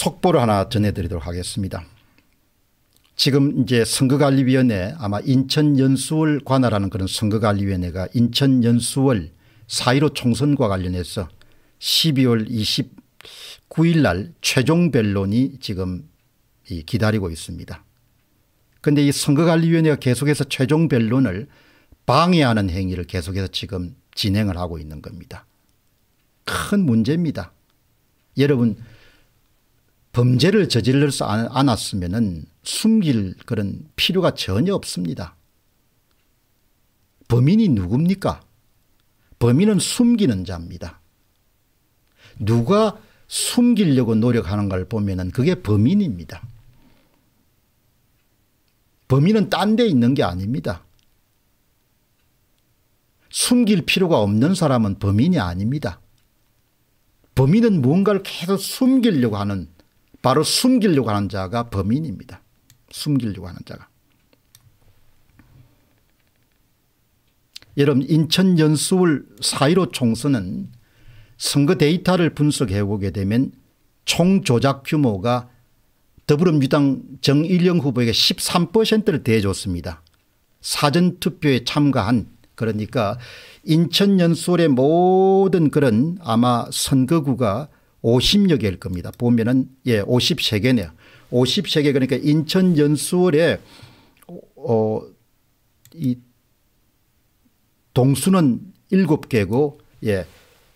속보를 하나 전해드리도록 하겠습니다. 지금 이제 선거관리위원회 아마 인천연수월 관할하는 그런 선거관리위원회가 인천연수월 4.15 총선과 관련해서 12월 29일 날 최종 변론이 지금 기다리고 있습니다. 그런데 이 선거관리위원회가 계속해서 최종 변론을 방해하는 행위를 계속해서 지금 진행을 하고 있는 겁니다. 큰 문제입니다. 여러분 범죄를 저질러서 않았으면 숨길 그런 필요가 전혀 없습니다. 범인이 누굽니까? 범인은 숨기는 자입니다. 누가 숨기려고 노력하는 걸 보면 그게 범인입니다. 범인은 딴 데 있는 게 아닙니다. 숨길 필요가 없는 사람은 범인이 아닙니다. 범인은 뭔가를 계속 숨기려고 하는 바로 숨기려고 하는 자가 범인입니다. 숨기려고 하는 자가. 여러분 인천 연수울 4.15 총선은 선거 데이터를 분석해 보게 되면 총 조작 규모가 더불어민주당 정일영 후보에게 13%를 대줬습니다. 사전투표에 참가한 그러니까 인천 연수울의 모든 그런 아마 선거구가 50여 개일 겁니다. 보면은 예, 53개네요. 53개 그러니까 인천 연수월에 어, 이 동수는 7개고 예.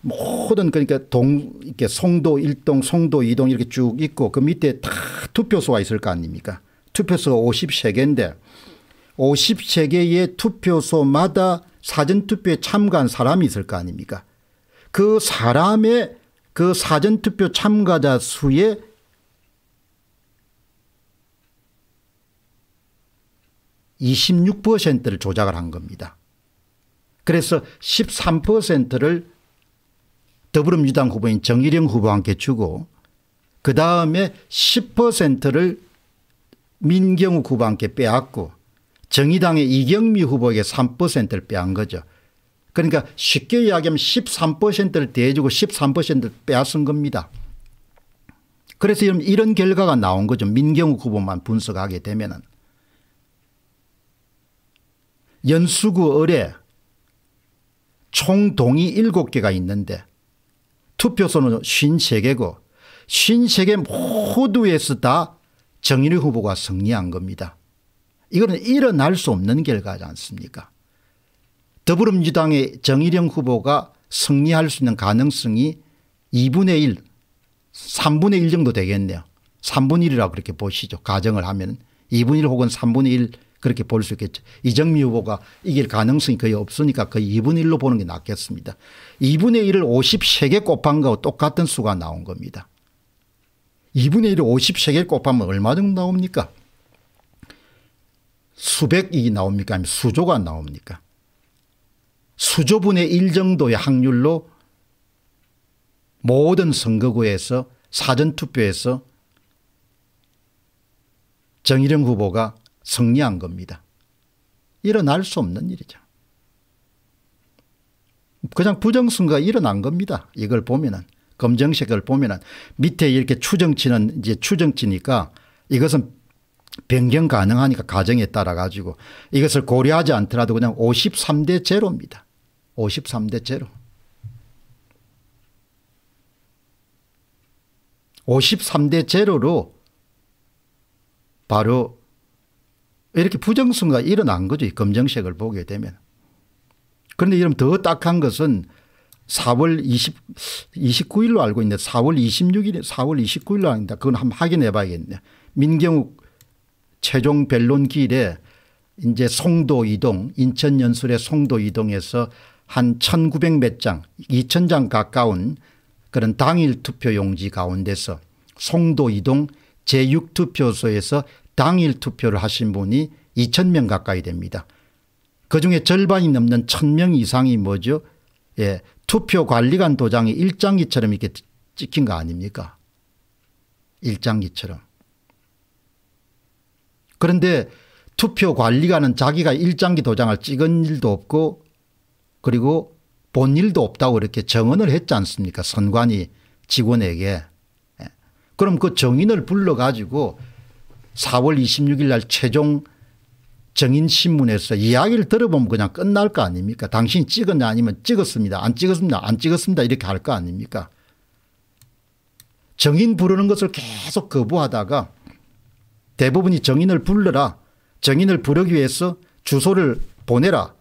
모든 그러니까 동 이렇게 송도 1동, 송도 2동 이렇게 쭉 있고 그 밑에 다 투표소가 있을 거 아닙니까? 투표소가 53개인데 53개의 투표소마다 사전투표에 참가한 사람이 있을 거 아닙니까? 그 사람의 그 사전투표 참가자 수의 26%를 조작을 한 겁니다. 그래서 13%를 더불어민주당 후보인 정일영 후보와 함께 주고 그 다음에 10%를 민경욱 후보와 함께 빼앗고 정의당의 이경미 후보에게 3%를 빼앗은 거죠. 그러니까 쉽게 이야기하면 13%를 대주고 13%를 빼앗은 겁니다. 그래서 이런 결과가 나온 거죠. 민경욱 후보만 분석하게 되면은. 연수구 의뢰 총 동이 7개가 있는데 투표소는 53개고 53개 모두에서 다 정일희 후보가 승리한 겁니다. 이거는 일어날 수 없는 결과지 않습니까? 더불어민주당의 정의령 후보가 승리할 수 있는 가능성이 2분의 1 3분의 1 정도 되겠네요. 3분의 1이라고 그렇게 보시죠. 가정을 하면 2분의 1 혹은 3분의 1 그렇게 볼 수 있겠죠. 이정미 후보가 이길 가능성이 거의 없으니까 거의 2분의 1로 보는 게 낫겠습니다. 2분의 1을 53개 곱한 거하고 똑같은 수가 나온 겁니다. 2분의 1을 53개 곱하면 얼마 정도 나옵니까? 수백이 나옵니까? 아니면 수조가 나옵니까? 수조분의 1 정도의 확률로 모든 선거구에서 사전투표에서 정의령 후보가 승리한 겁니다. 일어날 수 없는 일이죠. 그냥 부정선거가 일어난 겁니다. 이걸 보면은 검정색을 보면은 밑에 이렇게 추정치는 이제 추정치니까 이것은 변경 가능하니까 가정에 따라 가지고 이것을 고려하지 않더라도 그냥 53대 제로입니다. 53대 제로. 53대 제로로 바로 이렇게 부정선거가 일어난 거죠. 검정색을 보게 되면. 그런데 이러면 더 딱한 것은 4월 20, 29일로 알고 있는데 4월 2 6일 4월 29일로 합니다 그건 한번 확인해 봐야겠네요. 민경욱 최종 변론기일에 이제 송도 이동 인천 연수의 송도 이동에서 한1900몇장 2000장 가까운 그런 당일 투표 용지 가운데서 송도 이동 제6투표소에서 당일 투표를 하신 분이 2000명 가까이 됩니다. 그중에 절반이 넘는 1000명 이상이 뭐죠 예, 투표관리관 도장이 일장기처럼 이렇게 찍힌 거 아닙니까 일장기처럼 그런데 투표 관리관은 자기가 일장기 도장을 찍은 일도 없고 그리고 본 일도 없다고 이렇게 정언을 했지 않습니까 선관위 직원에게. 예. 그럼 그 정인을 불러가지고 4월 26일 날 최종 정인신문에서 이야기를 들어보면 그냥 끝날 거 아닙니까 당신이 찍었냐 아니면 찍었습니다 안 찍었습니다 안 찍었습니다 이렇게 할 거 아닙니까 정인 부르는 것을 계속 거부하다가 대부분이 정인을 불러라. 정인을 부르기 위해서 주소를 보내라.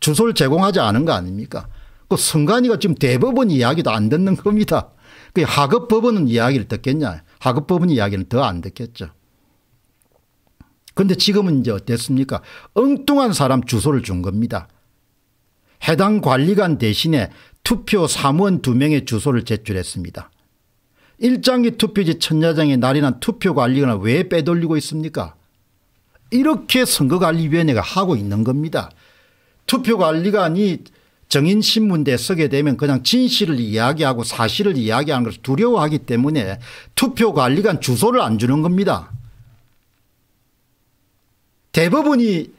주소를 제공하지 않은 거 아닙니까? 그 선관위가 지금 대법원 이야기도 안 듣는 겁니다. 그 하급 법원은 이야기를 듣겠냐. 하급 법원 이야기는 더 안 듣겠죠. 근데 지금은 이제 어땠습니까? 엉뚱한 사람 주소를 준 겁니다. 해당 관리관 대신에 투표 사무원 두명의 주소를 제출했습니다. 일장기 투표지 천야장에 날이나 투표 관리관을 왜 빼돌리고 있습니까? 이렇게 선거관리위원회가 하고 있는 겁니다. 투표관리관이 정인신문대에 서게 되면 그냥 진실을 이야기하고 사실을 이야기하는 것을 두려워하기 때문에 투표관리관 주소를 안 주는 겁니다. 대법원이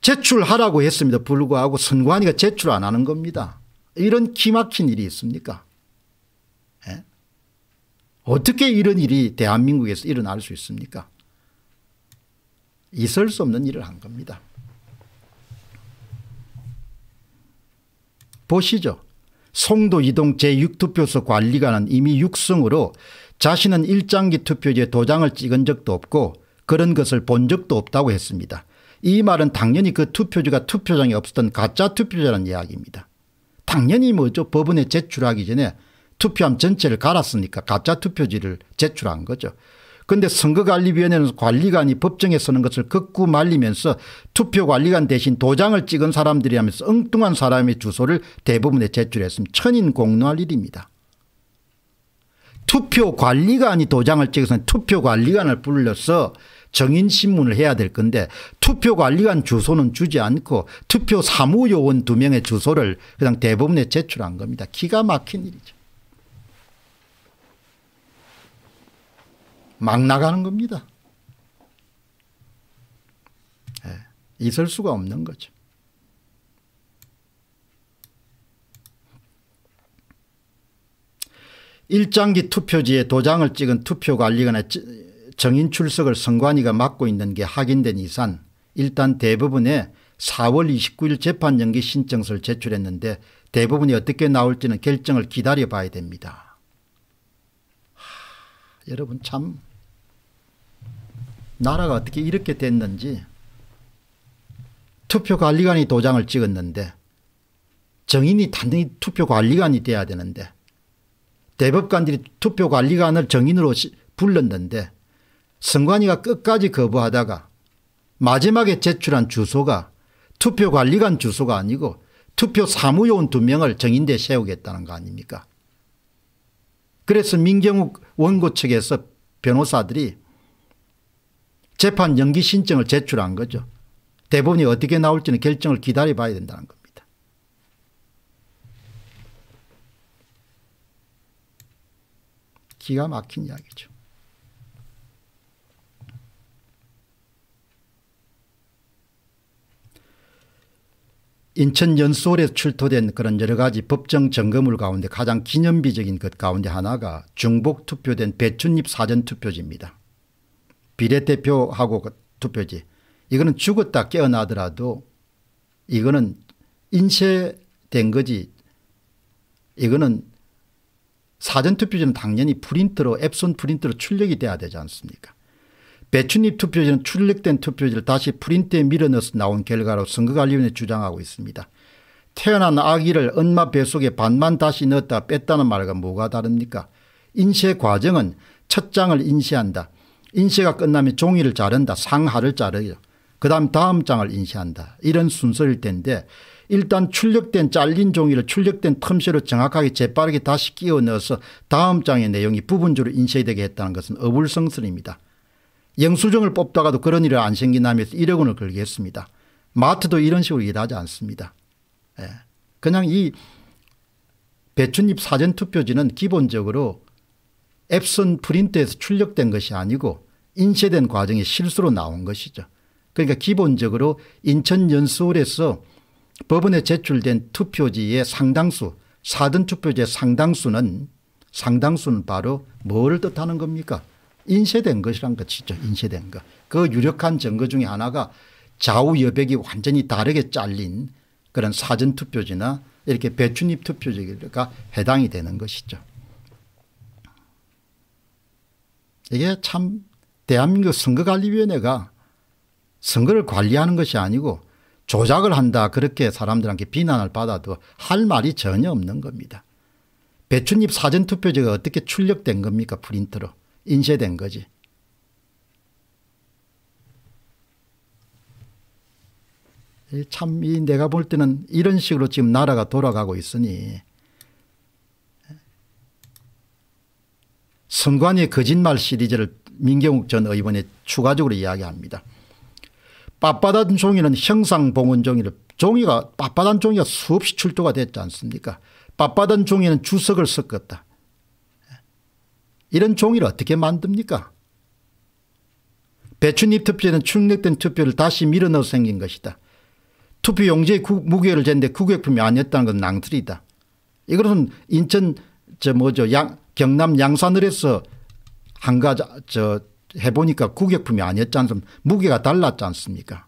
제출하라고 했습니다. 불구하고 선관위가 제출 안 하는 겁니다. 이런 기막힌 일이 있습니까? 어떻게 이런 일이 대한민국에서 일어날 수 있습니까? 있을 수 없는 일을 한 겁니다. 보시죠. 송도 이동 제6투표소 관리관은 이미 육성으로 자신은 일장기 투표지에 도장을 찍은 적도 없고 그런 것을 본 적도 없다고 했습니다. 이 말은 당연히 그 투표지가 투표장에 없었던 가짜 투표자라는 이야기입니다. 당연히 뭐죠. 법원에 제출하기 전에 투표함 전체를 갈았으니까 가짜 투표지를 제출한 거죠. 그런데 선거관리위원회는 관리관이 법정에 서는 것을 극구 말리면서 투표관리관 대신 도장을 찍은 사람들이 하면서 엉뚱한 사람의 주소를 대부분에 제출했으면 천인 공노할 일입니다. 투표관리관이 도장을 찍어서 투표관리관을 불러서 정인신문을 해야 될 건데 투표관리관 주소는 주지 않고 투표 사무요원 두명의 주소를 그냥 대부분에 제출한 겁니다. 기가 막힌 일이죠. 막 나가는 겁니다. 예, 있을 수가 없는 거죠. 일장기 투표지에 도장을 찍은 투표관리관의 정인 출석을 선관위가 맡고 있는 게 확인된 이상 일단 대부분의 4월 29일 재판 연기 신청서를 제출했는데 대부분이 어떻게 나올지는 결정을 기다려봐야 됩니다. 하, 여러분 참 나라가 어떻게 이렇게 됐는지 투표관리관이 도장을 찍었는데 정인이 단순히 투표관리관이 돼야 되는데 대법관들이 투표관리관을 정인으로 불렀는데 선관위가 끝까지 거부하다가 마지막에 제출한 주소가 투표관리관 주소가 아니고 투표 사무요원 두명을 정인대에 세우겠다는 거 아닙니까 그래서 민경욱 원고 측에서 변호사들이 재판 연기 신청을 제출한 거죠. 대법원이 어떻게 나올지는 결정을 기다려 봐야 된다는 겁니다. 기가 막힌 이야기죠. 인천 연수홀에 출토된 그런 여러 가지 법정 점검물 가운데 가장 기념비적인 것 가운데 하나가 중복 투표된 배춧잎 사전 투표지입니다. 비례대표하고 그 투표지 이거는 죽었다 깨어나더라도 이거는 인쇄된 거지 이거는 사전투표지는 당연히 프린트로 앱손 프린트로 출력이 돼야 되지 않습니까 배춧잎 투표지는 출력된 투표지를 다시 프린트에 밀어넣어서 나온 결과로 선거관리위원회 주장하고 있습니다. 태어난 아기를 엄마 뱃속에 반만 다시 넣었다 뺐다는 말과 뭐가 다릅니까 인쇄 과정은 첫 장을 인쇄한다. 인쇄가 끝나면 종이를 자른다 상하를 자르요. 그 다음 다음 장을 인쇄한다 이런 순서일 텐데 일단 출력된 잘린 종이를 출력된 틈새로 정확하게 재빠르게 다시 끼워 넣어서 다음 장의 내용이 부분적으로 인쇄되게 했다는 것은 어불성설입니다. 영수증을 뽑다가도 그런 일을 안 생긴다면서 1억 원을 걸겠습니다 마트도 이런 식으로 일하지 않습니다. 예. 그냥 이 배춧잎 사전투표지는 기본적으로 앱슨 프린트에서 출력된 것이 아니고 인쇄된 과정이 실수로 나온 것이죠. 그러니까 기본적으로 인천연수원에서 법원에 제출된 투표지의 상당수 사전 투표지의 상당수는 상당수는 바로 뭐를 뜻하는 겁니까 인쇄된 것이란 것이죠 인쇄된 것그 유력한 증거 중에 하나가 좌우 여백이 완전히 다르게 잘린 그런 사전 투표지나 이렇게 배춘입 투표지가 해당이 되는 것이죠 이게 참 대한민국 그 선거관리위원회가 선거를 관리하는 것이 아니고 조작을 한다 그렇게 사람들한테 비난을 받아도 할 말이 전혀 없는 겁니다. 배춧잎사전투표지가 어떻게 출력된 겁니까 프린트로 인쇄된 거지. 참이 내가 볼 때는 이런 식으로 지금 나라가 돌아가고 있으니 선관위의 거짓말 시리즈를 민경욱 전 의원이 추가적으로 이야기합니다. 빳빳한 종이는 형상봉헌 종이를 종이가 빳빳한 종이가 수없이 출토가 됐지 않습니까 빳빳한 종이는 주석을 섞었다. 이런 종이를 어떻게 만듭니까 배추잎 투표는 출력된 투표를 다시 밀어넣어 생긴 것이다. 투표 용지의 무게를 쟀는데 구격품이 아니었다는 건 낭설이다. 이것은 인천 저 뭐죠 양 경남 양산을에서 한가 저 해보니까 구격품이 아니었지 않습니까 무게가 달랐지 않습니까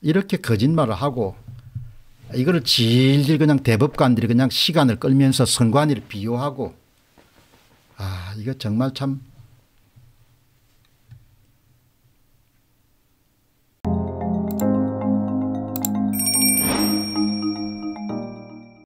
이렇게 거짓말을 하고 이거를 질질 그냥 대법관들이 그냥 시간을 끌면서 선관위를 비유하고아 이거 정말 참